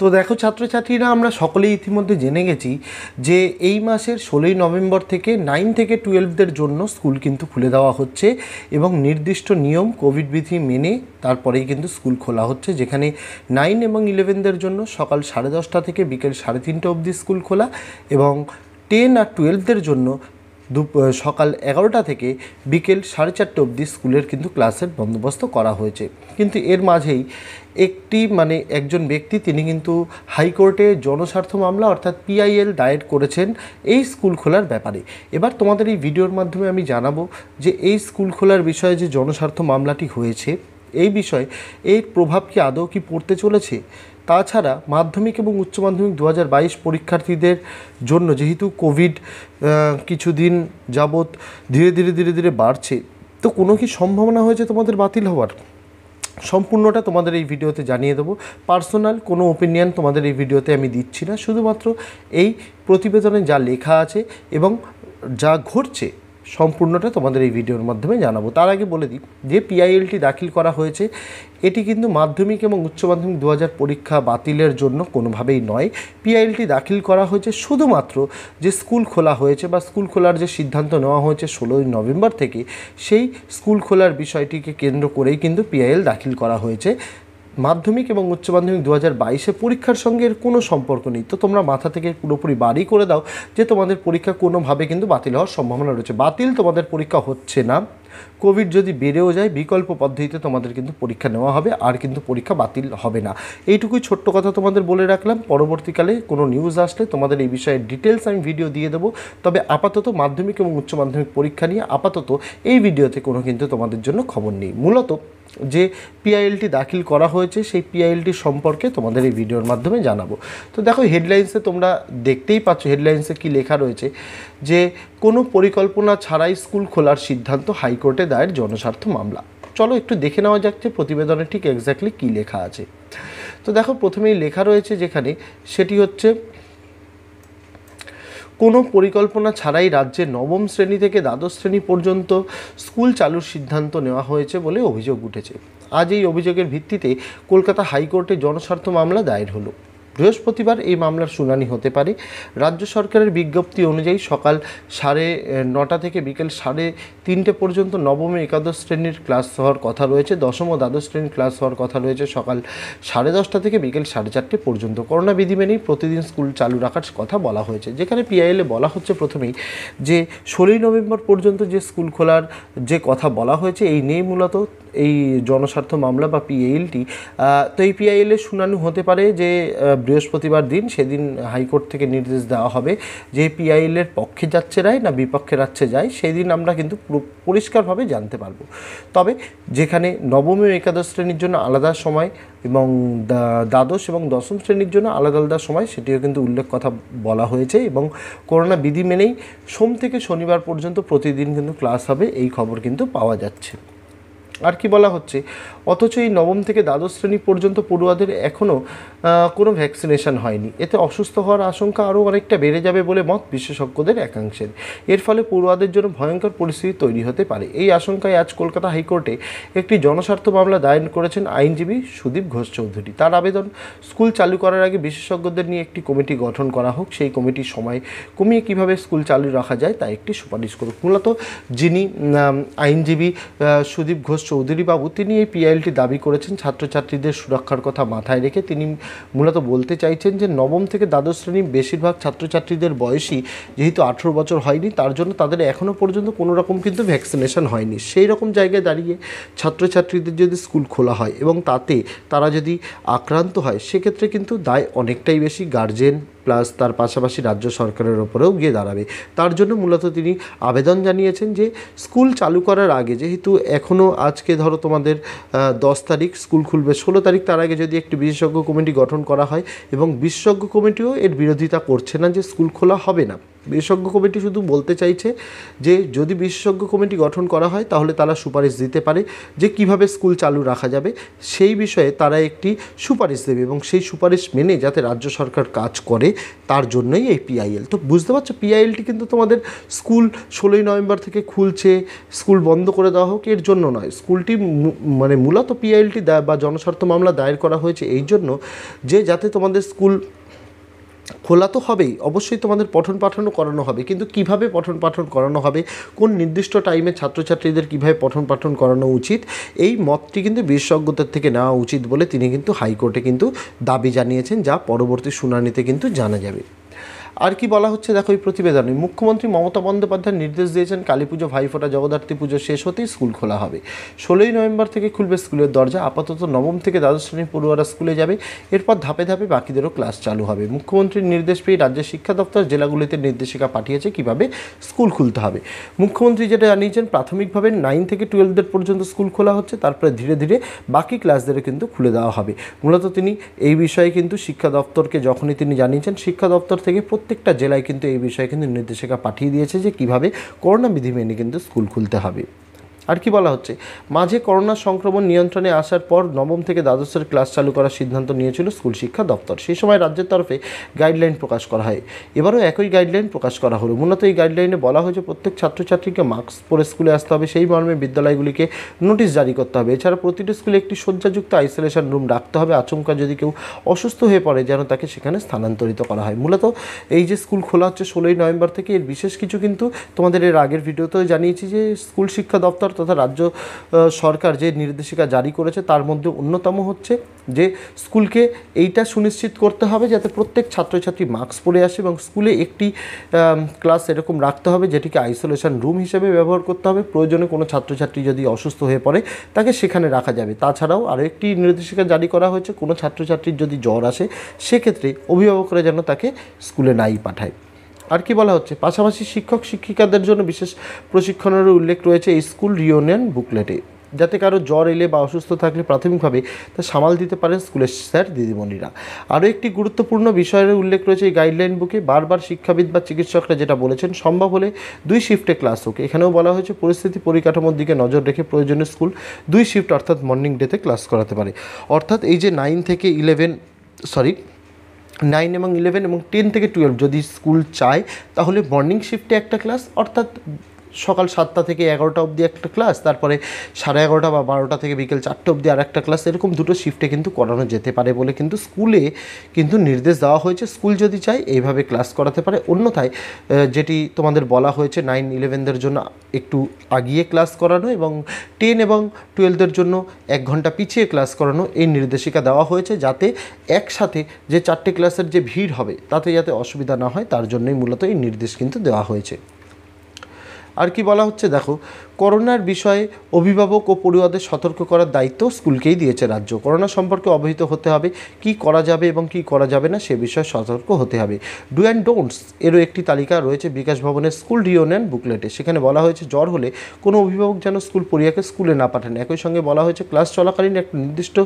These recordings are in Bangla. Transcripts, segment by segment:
তো দেখো ছাত্রছাত্রীরা আমরা সকলেই ইতিমধ্যে জেনে গেছি যে এই মাসের ষোলোই নভেম্বর থেকে নাইন থেকে টুয়েলভদের জন্য স্কুল কিন্তু খুলে দেওয়া হচ্ছে এবং নির্দিষ্ট নিয়ম কোভিড বিধি মেনে তারপরেই কিন্তু স্কুল খোলা হচ্ছে যেখানে নাইন এবং ইলেভেনদের জন্য সকাল সাড়ে দশটা থেকে বিকেল সাড়ে তিনটে অবধি স্কুল খোলা এবং টেন আর টুয়েলভদের জন্য সকাল এগারোটা থেকে বিকেল সাড়ে চারটে অবধি স্কুলের কিন্তু ক্লাসের বন্দোবস্ত করা হয়েছে কিন্তু এর মাঝেই একটি মানে একজন ব্যক্তি তিনি কিন্তু হাইকোর্টে জনস্বার্থ মামলা অর্থাৎ পিআইএল দায়ের করেছেন এই স্কুল খোলার ব্যাপারে এবার তোমাদের এই ভিডিওর মাধ্যমে আমি জানাবো যে এই স্কুল খোলার বিষয়ে যে জনস্বার্থ মামলাটি হয়েছে এই বিষয়ে এর প্রভাব কি আদৌ কি পড়তে চলেছে তাছাড়া মাধ্যমিক এবং উচ্চ মাধ্যমিক দু পরীক্ষার্থীদের জন্য যেহেতু কোভিড কিছুদিন যাবৎ ধীরে ধীরে ধীরে ধীরে বাড়ছে তো কোনো কি সম্ভাবনা হয়েছে তোমাদের বাতিল হওয়ার সম্পূর্ণটা তোমাদের এই ভিডিওতে জানিয়ে দেবো পার্সোনাল কোনো ওপিনিয়ন তোমাদের এই ভিডিওতে আমি দিচ্ছি না শুধুমাত্র এই প্রতিবেদনে যা লেখা আছে এবং যা ঘটছে সম্পূর্ণটা তোমাদের এই ভিডিওর মাধ্যমে জানাবো তার আগে বলে দিই যে পিআইএলটি দাখিল করা হয়েছে এটি কিন্তু মাধ্যমিক এবং উচ্চ মাধ্যমিক দু পরীক্ষা বাতিলের জন্য কোনোভাবেই নয় পিআইএলটি দাখিল করা হয়েছে শুধুমাত্র যে স্কুল খোলা হয়েছে বা স্কুল খোলার যে সিদ্ধান্ত নেওয়া হয়েছে ষোলোই নভেম্বর থেকে সেই স্কুল খোলার বিষয়টিকে কেন্দ্র করেই কিন্তু পিআইএল দাখিল করা হয়েছে মাধ্যমিক এবং উচ্চ মাধ্যমিক দু হাজার বাইশে পরীক্ষার সঙ্গে এর কোনো সম্পর্ক নেই তো তোমরা মাথা থেকে পুরোপুরি বাড়ি করে দাও যে তোমাদের পরীক্ষা কোনোভাবে কিন্তু বাতিল হওয়ার সম্ভাবনা রয়েছে বাতিল তোমাদের পরীক্ষা হচ্ছে না কোভিড যদি বেড়েও যায় বিকল্প পদ্ধতিতে তোমাদের কিন্তু পরীক্ষা নেওয়া হবে আর কিন্তু পরীক্ষা বাতিল হবে না এইটুকুই ছোট্ট কথা তোমাদের বলে রাখলাম পরবর্তীকালে কোনো নিউজ আসলে তোমাদের এই বিষয়ে ডিটেলস আমি ভিডিও দিয়ে দেবো তবে আপাতত মাধ্যমিক এবং উচ্চ মাধ্যমিক পরীক্ষা নিয়ে আপাতত এই ভিডিওতে কোনো কিন্তু তোমাদের জন্য খবর নেই মূলত যে পিআইএলটি দাখিল করা হয়েছে সেই পিআইএলটি সম্পর্কে তোমাদের এই ভিডিওর মাধ্যমে জানাবো তো দেখো হেডলাইন্সে তোমরা দেখতেই পাচ্ছ হেডলাইন্সে কি লেখা রয়েছে যে কোনো পরিকল্পনা ছাড়াই স্কুল খোলার সিদ্ধান্ত হাইকোর্টে দায়ের জনস্বার্থ মামলা চলো একটু দেখে নেওয়া যাক যে প্রতিবেদনে ঠিক এক্স্যাক্টলি কী লেখা আছে তো দেখো প্রথমেই লেখা রয়েছে যেখানে সেটি হচ্ছে কোনো পরিকল্পনা ছাড়াই রাজ্যে নবম শ্রেণী থেকে দ্বাদশ শ্রেণী পর্যন্ত স্কুল চালুর সিদ্ধান্ত নেওয়া হয়েছে বলে অভিযোগ উঠেছে আজ এই অভিযোগের ভিত্তিতে কলকাতা হাইকোর্টে জনস্বার্থ মামলা দায়ের হলো বৃহস্পতিবার এই মামলার শুনানি হতে পারে রাজ্য সরকারের বিজ্ঞপ্তি অনুযায়ী সকাল সাড়ে নটা থেকে বিকেল সাড়ে তিনটে পর্যন্ত নবম একাদশ শ্রেণীর ক্লাস হওয়ার কথা রয়েছে দশম ও দ্বাদশ শ্রেণীর ক্লাস হওয়ার কথা রয়েছে সকাল সাড়ে দশটা থেকে বিকেল সাড়ে চারটে পর্যন্ত করোনা বিধি মেনেই প্রতিদিন স্কুল চালু রাখার কথা বলা হয়েছে যেখানে পিআইএলে বলা হচ্ছে প্রথমেই যে ষোলোই নভেম্বর পর্যন্ত যে স্কুল খোলার যে কথা বলা হয়েছে এই নিয়ে মূলত এই জনস্বার্থ মামলা বা পিএইলটি তো এই এর শুনানি হতে পারে যে বৃহস্পতিবার দিন সেদিন হাইকোর্ট থেকে নির্দেশ দেওয়া হবে যে পিআইএলের পক্ষে যাচ্ছে রায় না বিপক্ষে যাচ্ছে যায় সেদিন আমরা কিন্তু পরিষ্কারভাবে জানতে পারবো তবে যেখানে নবমী ও একাদশ শ্রেণীর জন্য আলাদা সময় এবং দ্বাদশ এবং দশম শ্রেণীর জন্য আলাদা আলাদা সময় সেটিও কিন্তু উল্লেখ কথা বলা হয়েছে এবং করোনা বিধি মেনেই সোম থেকে শনিবার পর্যন্ত প্রতিদিন কিন্তু ক্লাস হবে এই খবর কিন্তু পাওয়া যাচ্ছে আর কি বলা হচ্ছে অথচ এই নবম থেকে দ্বাদশ শ্রেণী পর্যন্ত পড়ুয়াদের এখনও কোনো ভ্যাকসিনেশন হয়নি এতে অসুস্থ হওয়ার আশঙ্কা আরও অনেকটা বেড়ে যাবে বলে মত বিশেষজ্ঞদের একাংশের এর ফলে পড়ুয়াদের জন্য ভয়ঙ্কর পরিস্থিতি তৈরি হতে পারে এই আশঙ্কায় আজ কলকাতা হাইকোর্টে একটি জনস্বার্থ মামলা দায়ের করেছেন আইনজীবী সুদীপ ঘোষ চৌধুরী তার আবেদন স্কুল চালু করার আগে বিশেষজ্ঞদের নিয়ে একটি কমিটি গঠন করা হোক সেই কমিটির সময় কমিয়ে কিভাবে স্কুল চালু রাখা যায় তা একটি সুপারিশ করুক মূলত যিনি আইনজীবী সুদীপ ঘোষ চৌধুরী বাবু তিনি এই পিআইএলটি দাবি করেছেন ছাত্রছাত্রীদের সুরক্ষার কথা মাথায় রেখে তিনি মূলত বলতে চাইছেন যে নবম থেকে দ্বাদশ শ্রেণীর বেশিরভাগ ছাত্রছাত্রীদের বয়সই যেহেতু আঠেরো বছর হয়নি তার জন্য তাদের এখনও পর্যন্ত কোনো রকম কিন্তু ভ্যাকসিনেশন হয়নি সেই রকম জায়গায় দাঁড়িয়ে ছাত্রছাত্রীদের যদি স্কুল খোলা হয় এবং তাতে তারা যদি আক্রান্ত হয় সেক্ষেত্রে কিন্তু দায় অনেকটাই বেশি গার্জেন প্লাস তার পাশাপাশি রাজ্য সরকারের ওপরেও গিয়ে দাঁড়াবে তার জন্য মূলত তিনি আবেদন জানিয়েছেন যে স্কুল চালু করার আগে যেহেতু এখনও আজকে ধরো তোমাদের দশ তারিখ স্কুল খুলবে ষোলো তারিখ তার আগে যদি একটি বিশেষজ্ঞ কমিটি গঠন করা হয় এবং বিশেষজ্ঞ কমিটিও এর বিরোধিতা করছে না যে স্কুল খোলা হবে না বিশেষজ্ঞ কমিটি শুধু বলতে চাইছে যে যদি বিশেষজ্ঞ কমিটি গঠন করা হয় তাহলে তারা সুপারিশ দিতে পারে যে কিভাবে স্কুল চালু রাখা যাবে সেই বিষয়ে তারা একটি সুপারিশ দেবে এবং সেই সুপারিশ মেনে যাতে রাজ্য সরকার কাজ করে তার জন্যই এই পিআইএল তো বুঝতে পারছো পিআইএলটি কিন্তু তোমাদের স্কুল ষোলোই নভেম্বর থেকে খুলছে স্কুল বন্ধ করে দেওয়া হোক এর জন্য নয় স্কুলটি মানে মূলত পিআইএলটি বা জনস্বার্থ মামলা দায়ের করা হয়েছে এই জন্য যে যাতে তোমাদের স্কুল খোলা তো হবেই অবশ্যই তোমাদের পঠন পাঠনও করানো হবে কিন্তু কিভাবে পঠন পাঠন করানো হবে কোন নির্দিষ্ট টাইমে ছাত্রছাত্রীদের কিভাবে পঠন পাঠন করানো উচিত এই মতটি কিন্তু বিশেষজ্ঞতার থেকে নেওয়া উচিত বলে তিনি কিন্তু হাইকোর্টে কিন্তু দাবি জানিয়েছেন যা পরবর্তী শুনানিতে কিন্তু জানা যাবে আর কি বলা হচ্ছে দেখো এই প্রতিবেদনে মুখ্যমন্ত্রী মমতা বন্দ্যোপাধ্যায় নির্দেশ দিয়েছেন কালী পুজো ভাইফোঁটা জগদ্ধার্থী পুজো শেষ হতেই স্কুল খোলা হবে ষোলোই নভেম্বর থেকে খুলবে স্কুলের দরজা আপাতত নবম থেকে দ্বাদশ শ্রেণী পড়ুয়ারা স্কুলে যাবে এরপর ধাপে ধাপে বাকিদেরও ক্লাস চালু হবে মুখ্যমন্ত্রীর নির্দেশ পেয়ে রাজ্যের শিক্ষা দপ্তর জেলাগুলিতে নির্দেশিকা পাঠিয়েছে কিভাবে স্কুল খুলতে হবে মুখ্যমন্ত্রী যেটা জানিয়েছেন প্রাথমিকভাবে নাইন থেকে টুয়েলভদের পর্যন্ত স্কুল খোলা হচ্ছে তারপরে ধীরে ধীরে বাকি ক্লাসদেরও কিন্তু খুলে দেওয়া হবে মূলত তিনি এই বিষয়ে কিন্তু শিক্ষা দপ্তরকে যখনই তিনি জানিয়েছেন শিক্ষা দপ্তর থেকে প্রত্যেক প্রত্যেকটা জেলায় কিন্তু এই বিষয়ে কিন্তু নির্দেশিকা পাঠিয়ে দিয়েছে যে কিভাবে করোনা বিধি মেনে কিন্তু স্কুল খুলতে হবে আর কি বলা হচ্ছে মাঝে করোনা সংক্রমণ নিয়ন্ত্রণে আসার পর নবম থেকে দ্বাদশের ক্লাস চালু করার সিদ্ধান্ত নিয়েছিল স্কুল শিক্ষা দপ্তর সেই সময় রাজ্যের তরফে গাইডলাইন প্রকাশ করা হয় এবারও একই গাইডলাইন প্রকাশ করা হলো মূলত এই গাইডলাইনে বলা হয়েছে প্রত্যেক ছাত্রছাত্রীকে মাস্ক পরে স্কুলে আসতে হবে সেই মর্মে বিদ্যালয়গুলিকে নোটিশ জারি করতে হবে এছাড়া প্রতিটি স্কুলে একটি শয্যাযুক্ত আইসোলেশন রুম রাখতে হবে আচমকা যদি কেউ অসুস্থ হয়ে পড়ে যেন তাকে সেখানে স্থানান্তরিত করা হয় মূলত এই যে স্কুল খোলা হচ্ছে ষোলোই নভেম্বর থেকে এর বিশেষ কিছু কিন্তু তোমাদের এর আগের ভিডিওতেও জানিয়েছি যে স্কুল শিক্ষা দপ্তর তথা রাজ্য সরকার যে নির্দেশিকা জারি করেছে তার মধ্যে অন্যতম হচ্ছে যে স্কুলকে এইটা সুনিশ্চিত করতে হবে যাতে প্রত্যেক ছাত্রছাত্রী মাস্ক পরে আসে এবং স্কুলে একটি ক্লাস এরকম রাখতে হবে যেটিকে আইসোলেশন রুম হিসেবে ব্যবহার করতে হবে প্রয়োজনে কোনো ছাত্রছাত্রী যদি অসুস্থ হয়ে পড়ে তাকে সেখানে রাখা যাবে তাছাড়াও আরও একটি নির্দেশিকা জারি করা হয়েছে কোনো ছাত্রছাত্রীর যদি জ্বর আসে সেক্ষেত্রে অভিভাবকরা যেন তাকে স্কুলে নাই পাঠায় আর কি বলা হচ্ছে পাশাপাশি শিক্ষক শিক্ষিকাদের জন্য বিশেষ প্রশিক্ষণের উল্লেখ রয়েছে স্কুল রিউনিয়ন বুকলেটে যাতে কারো জ্বর এলে বা অসুস্থ থাকলে প্রাথমিকভাবে তা সামাল দিতে পারেন স্কুলের স্যার দিদিমণিরা আরও একটি গুরুত্বপূর্ণ বিষয়ের উল্লেখ রয়েছে এই গাইডলাইন বুকে বারবার শিক্ষাবিদ বা চিকিৎসকরা যেটা বলেছেন সম্ভব হলে দুই শিফটে ক্লাস হোক এখানেও বলা হয়েছে পরিস্থিতি পরিকাঠামোর দিকে নজর রেখে প্রয়োজনীয় স্কুল দুই শিফট অর্থাৎ মর্নিং ডেতে ক্লাস করাতে পারে অর্থাৎ এই যে নাইন থেকে ইলেভেন সরি নাইন এবং ইলেভেন এবং টেন থেকে টুয়েলভ যদি স্কুল চায় তাহলে মর্নিং শিফটে একটা ক্লাস অর্থাৎ সকাল সাতটা থেকে এগারোটা অবধি একটা ক্লাস তারপরে সাড়ে এগারোটা বা বারোটা থেকে বিকেল চারটে অবধি আর একটা ক্লাস এরকম দুটো শিফটে কিন্তু করানো যেতে পারে বলে কিন্তু স্কুলে কিন্তু নির্দেশ দেওয়া হয়েছে স্কুল যদি চায় এইভাবে ক্লাস করাতে পারে অন্যথায় যেটি তোমাদের বলা হয়েছে নাইন ইলেভেনদের জন্য একটু আগিয়ে ক্লাস করানো এবং টেন এবং টুয়েলভদের জন্য এক ঘন্টা পিছিয়ে ক্লাস করানো এই নির্দেশিকা দেওয়া হয়েছে যাতে একসাথে যে চারটে ক্লাসের যে ভিড় হবে তাতে যাতে অসুবিধা না হয় তার জন্যই মূলত এই নির্দেশ কিন্তু দেওয়া হয়েছে আর কি বলা হচ্ছে দেখো করোনার বিষয়ে অভিভাবক ও পড়ুয়াদের সতর্ক করার দায়িত্ব স্কুলকেই দিয়েছে রাজ্য করোনা সম্পর্কে অবহিত হতে হবে কি করা যাবে এবং কি করা যাবে না সে বিষয়ে সতর্ক হতে হবে ডু অ্যান্ড ডোন্টস এরও একটি তালিকা রয়েছে বিকাশ ভবনের স্কুল রিওনিয়ন বুকলেটে সেখানে বলা হয়েছে জ্বর হলে কোনো অভিভাবক যেন স্কুল পড়িয়াকে স্কুলে না পাঠান একই সঙ্গে বলা হয়েছে ক্লাস চলাকালীন একটি নির্দিষ্ট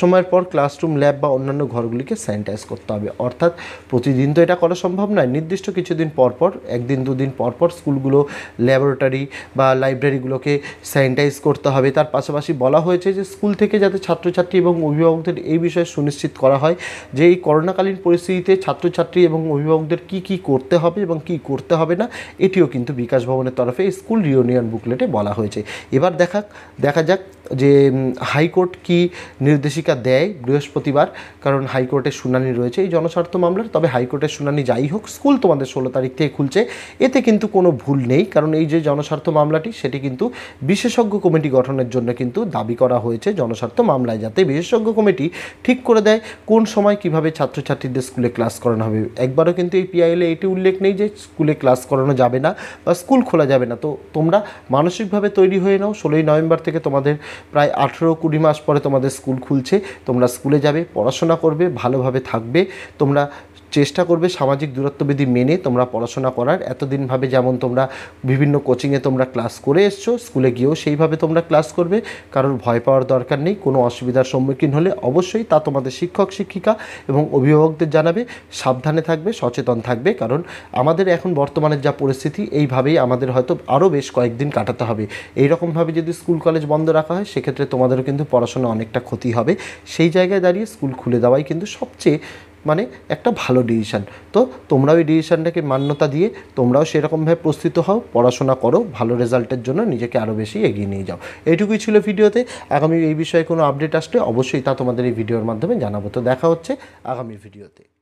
সময়ের পর ক্লাসরুম ল্যাব বা অন্যান্য ঘরগুলিকে স্যানিটাইজ করতে হবে অর্থাৎ প্রতিদিন তো এটা করা সম্ভব নয় নির্দিষ্ট কিছুদিন পরপর একদিন দুদিন পরপর স্কুলগুলো ল্যাবরেটরি বা লাইব্রেরি সেগুলোকে স্যানিটাইজ করতে হবে তার পাশাপাশি বলা হয়েছে যে স্কুল থেকে যাতে ছাত্রছাত্রী এবং অভিভাবকদের এই বিষয়ে সুনিশ্চিত করা হয় যে এই করোনাকালীন পরিস্থিতিতে ছাত্রছাত্রী এবং অভিভাবকদের কি কি করতে হবে এবং কি করতে হবে না এটিও কিন্তু বিকাশ ভবনের তরফে স্কুল রিউনিয়ন বুকলেটে বলা হয়েছে এবার দেখা দেখা যাক যে হাইকোর্ট কি নির্দেশিকা দেয় বৃহস্পতিবার কারণ হাইকোর্টের শুনানি রয়েছে এই জনস্বার্থ মামলার তবে হাইকোর্টের শুনানি যাই হোক স্কুল তোমাদের ষোলো তারিখ থেকে খুলছে এতে কিন্তু কোনো ভুল নেই কারণ এই যে জনস্বার্থ মামলাটি সেটি কিন্তু বিশেষজ্ঞ কমিটি গঠনের জন্য কিন্তু দাবি করা হয়েছে জনস্বার্থ মামলায় যাতে বিশেষজ্ঞ কমিটি ঠিক করে দেয় কোন সময় কিভাবে ছাত্রছাত্রীদের স্কুলে ক্লাস করানো হবে একবারও কিন্তু এই পিআইএলে এটি উল্লেখ নেই যে স্কুলে ক্লাস করানো যাবে না বা স্কুল খোলা যাবে না তো তোমরা মানসিকভাবে তৈরি হয়ে নাও ষোলোই নভেম্বর থেকে তোমাদের প্রায় আঠেরো কুড়ি মাস পরে তোমাদের স্কুল খুলছে তোমরা স্কুলে যাবে পড়াশোনা করবে ভালোভাবে থাকবে তোমরা চেষ্টা করবে সামাজিক দূরত্ববিধি মেনে তোমরা পড়াশোনা করার এতদিনভাবে যেমন তোমরা বিভিন্ন কোচিংয়ে তোমরা ক্লাস করে এসছো স্কুলে গিয়েও সেইভাবে তোমরা ক্লাস করবে কারোর ভয় পাওয়ার দরকার নেই কোনো অসুবিধার সম্মুখীন হলে অবশ্যই তা তোমাদের শিক্ষক শিক্ষিকা এবং অভিভাবকদের জানাবে সাবধানে থাকবে সচেতন থাকবে কারণ আমাদের এখন বর্তমানের যা পরিস্থিতি এইভাবেই আমাদের হয়তো আরও বেশ কয়েকদিন কাটাতে হবে এইরকমভাবে যদি স্কুল কলেজ বন্ধ রাখা হয় সেক্ষেত্রে তোমাদেরও কিন্তু পড়াশোনা অনেকটা ক্ষতি হবে সেই জায়গায় দাঁড়িয়ে স্কুল খুলে দেওয়াই কিন্তু সবচেয়ে মানে একটা ভালো ডিসিশান তো তোমরাও এই ডিসিশানটাকে মান্যতা দিয়ে তোমরাও সেরকমভাবে প্রস্তুত হও পড়াশোনা করো ভালো রেজাল্টের জন্য নিজেকে আরও বেশি এগিয়ে নিয়ে যাও এইটুকুই ছিল ভিডিওতে আগামী এই বিষয়ে কোনো আপডেট আসলে অবশ্যই তা তোমাদের এই ভিডিওর মাধ্যমে জানাবো তো দেখা হচ্ছে আগামী ভিডিওতে